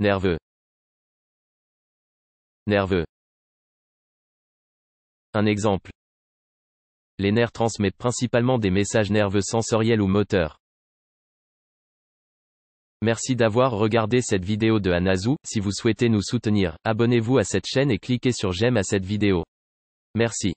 nerveux nerveux un exemple les nerfs transmettent principalement des messages nerveux sensoriels ou moteurs Merci d'avoir regardé cette vidéo de Anazou, si vous souhaitez nous soutenir, abonnez-vous à cette chaîne et cliquez sur j'aime à cette vidéo. Merci.